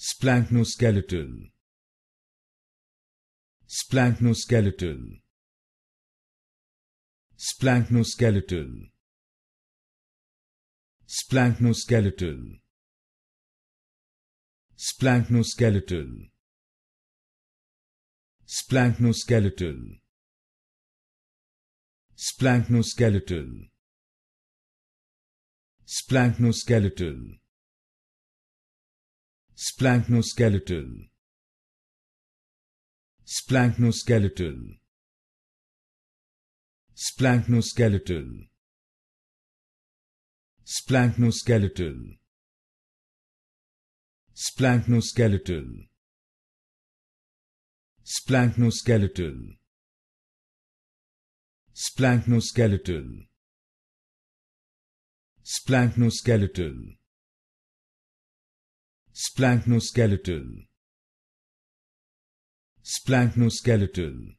Splanchnoskeletal Splanchnoskeletal Splanchnoskeletal Splanchnoskeletal Splanchnoskeletal Splanchnoskeletal Splanchnoskeletal Splanchnoskeletal Splanchnoskeletal Splanchnoskeletal Splanchnoskeletal Splanchnoskeletal Splanchnoskeletal Splanchnoskeletal Splanchnoskeletal Splanchnoskeletal Splanchnoskeletal Splanchnoskeletal